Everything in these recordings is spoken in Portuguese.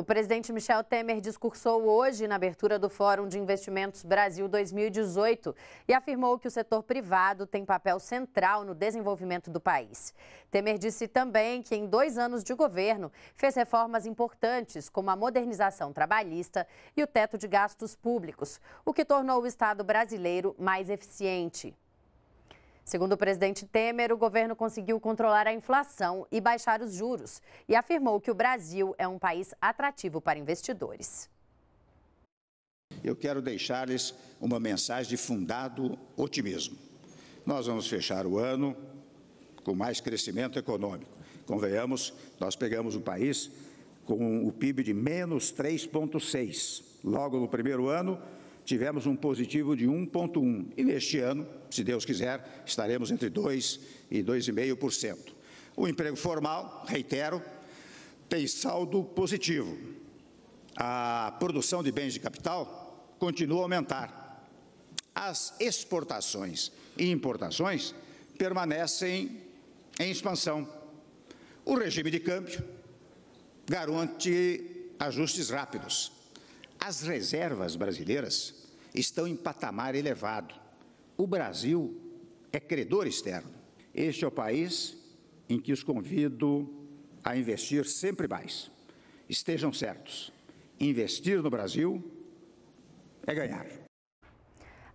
O presidente Michel Temer discursou hoje na abertura do Fórum de Investimentos Brasil 2018 e afirmou que o setor privado tem papel central no desenvolvimento do país. Temer disse também que, em dois anos de governo, fez reformas importantes, como a modernização trabalhista e o teto de gastos públicos, o que tornou o Estado brasileiro mais eficiente. Segundo o presidente Temer, o governo conseguiu controlar a inflação e baixar os juros e afirmou que o Brasil é um país atrativo para investidores. Eu quero deixar-lhes uma mensagem de fundado otimismo. Nós vamos fechar o ano com mais crescimento econômico. Convenhamos, nós pegamos o país com o PIB de menos 3,6. Logo no primeiro ano, tivemos um positivo de 1,1%. E neste ano, se Deus quiser, estaremos entre 2% e 2,5%. O emprego formal, reitero, tem saldo positivo. A produção de bens de capital continua a aumentar. As exportações e importações permanecem em expansão. O regime de câmbio garante ajustes rápidos as reservas brasileiras estão em patamar elevado. O Brasil é credor externo. Este é o país em que os convido a investir sempre mais. Estejam certos, investir no Brasil é ganhar.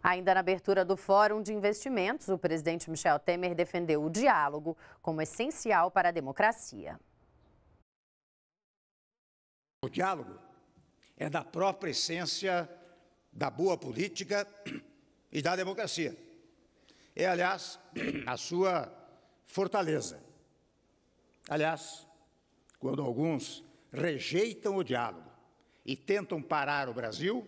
Ainda na abertura do Fórum de Investimentos, o presidente Michel Temer defendeu o diálogo como essencial para a democracia. O diálogo é da própria essência da boa política e da democracia. É, aliás, a sua fortaleza. Aliás, quando alguns rejeitam o diálogo e tentam parar o Brasil,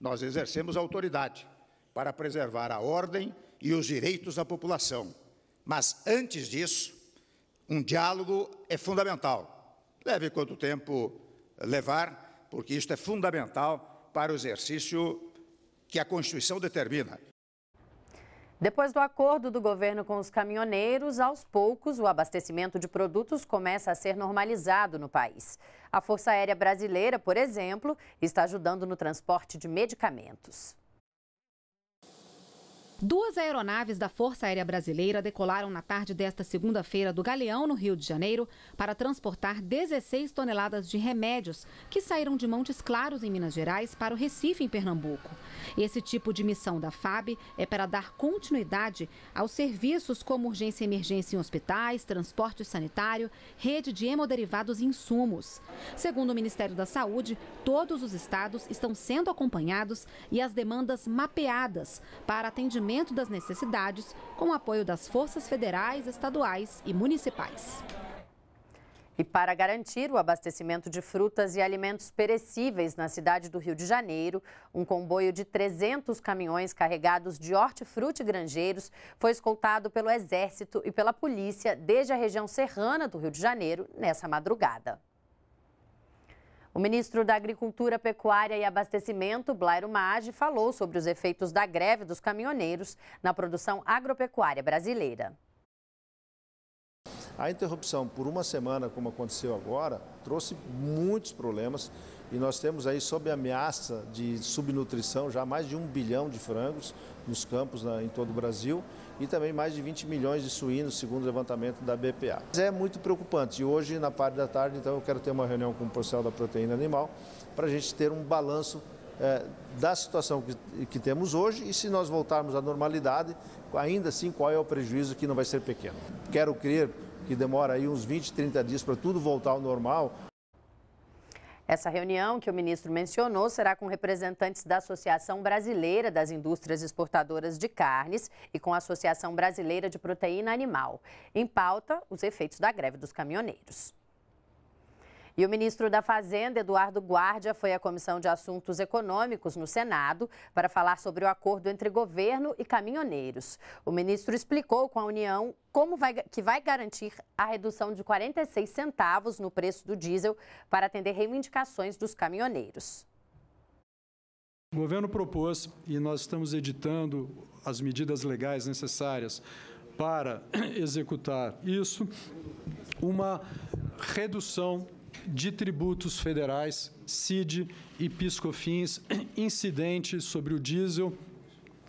nós exercemos autoridade para preservar a ordem e os direitos da população. Mas, antes disso, um diálogo é fundamental. Leve quanto tempo levar, porque isto é fundamental para o exercício que a Constituição determina. Depois do acordo do governo com os caminhoneiros, aos poucos o abastecimento de produtos começa a ser normalizado no país. A Força Aérea Brasileira, por exemplo, está ajudando no transporte de medicamentos. Duas aeronaves da Força Aérea Brasileira decolaram na tarde desta segunda-feira do Galeão, no Rio de Janeiro, para transportar 16 toneladas de remédios que saíram de Montes Claros, em Minas Gerais, para o Recife, em Pernambuco. Esse tipo de missão da FAB é para dar continuidade aos serviços como urgência e emergência em hospitais, transporte sanitário, rede de hemoderivados e insumos. Segundo o Ministério da Saúde, todos os estados estão sendo acompanhados e as demandas mapeadas para atendimento das necessidades, com o apoio das forças federais, estaduais e municipais. E para garantir o abastecimento de frutas e alimentos perecíveis na cidade do Rio de Janeiro, um comboio de 300 caminhões carregados de hortifruti granjeiros foi escoltado pelo Exército e pela Polícia desde a região serrana do Rio de Janeiro nessa madrugada. O ministro da Agricultura, Pecuária e Abastecimento, Blairo Maggi, falou sobre os efeitos da greve dos caminhoneiros na produção agropecuária brasileira. A interrupção por uma semana, como aconteceu agora, trouxe muitos problemas e nós temos aí sob ameaça de subnutrição já mais de um bilhão de frangos nos campos na, né, em todo o Brasil e também mais de 20 milhões de suínos, segundo o levantamento da BPA. É muito preocupante. E hoje, na parte da tarde, então, eu quero ter uma reunião com o profissional da proteína animal para a gente ter um balanço é, da situação que, que, temos hoje e se nós voltarmos à normalidade, ainda assim, qual é o prejuízo que não vai ser pequeno. Quero crer que demora aí uns 20, 30 dias para tudo voltar ao normal. Essa reunião que o ministro mencionou será com representantes da Associação Brasileira das Indústrias Exportadoras de Carnes e com a Associação Brasileira de Proteína Animal. Em pauta, os efeitos da greve dos caminhoneiros. E o ministro da Fazenda, Eduardo Guardia, foi à Comissão de Assuntos Econômicos no Senado para falar sobre o acordo entre governo e caminhoneiros. O ministro explicou com a União como vai, que vai garantir a redução de 46 centavos no preço do diesel para atender reivindicações dos caminhoneiros. O governo propôs, e nós estamos editando as medidas legais necessárias para executar isso, uma redução de tributos federais, CID e PiscoFins, incidente sobre o diesel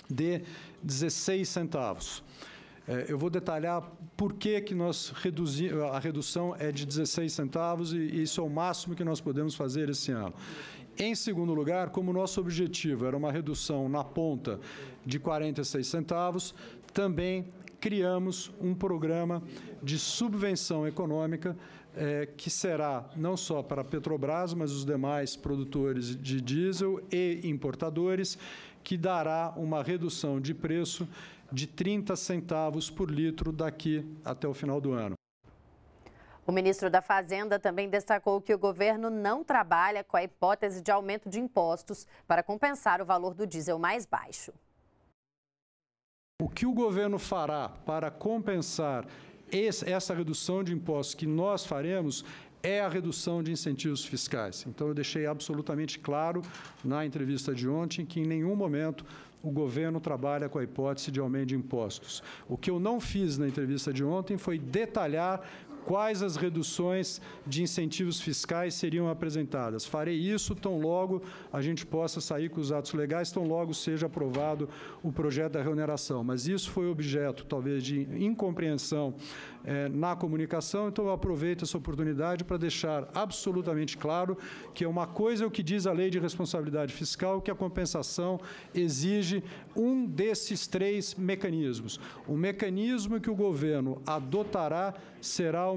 de 16 centavos. É, eu vou detalhar por que, que nós reduzi, a redução é de 16 centavos e isso é o máximo que nós podemos fazer esse ano. Em segundo lugar, como nosso objetivo era uma redução na ponta de 46 centavos, também criamos um programa de subvenção econômica é, que será não só para a Petrobras, mas os demais produtores de diesel e importadores, que dará uma redução de preço de 30 centavos por litro daqui até o final do ano. O ministro da Fazenda também destacou que o governo não trabalha com a hipótese de aumento de impostos para compensar o valor do diesel mais baixo. O que o governo fará para compensar esse, essa redução de impostos que nós faremos é a redução de incentivos fiscais. Então, eu deixei absolutamente claro na entrevista de ontem que em nenhum momento o governo trabalha com a hipótese de aumento de impostos. O que eu não fiz na entrevista de ontem foi detalhar quais as reduções de incentivos fiscais seriam apresentadas. Farei isso tão logo a gente possa sair com os atos legais, tão logo seja aprovado o projeto da remuneração. Mas isso foi objeto, talvez, de incompreensão eh, na comunicação, então eu aproveito essa oportunidade para deixar absolutamente claro que é uma coisa é o que diz a lei de responsabilidade fiscal, que a compensação exige um desses três mecanismos. O mecanismo que o governo adotará será o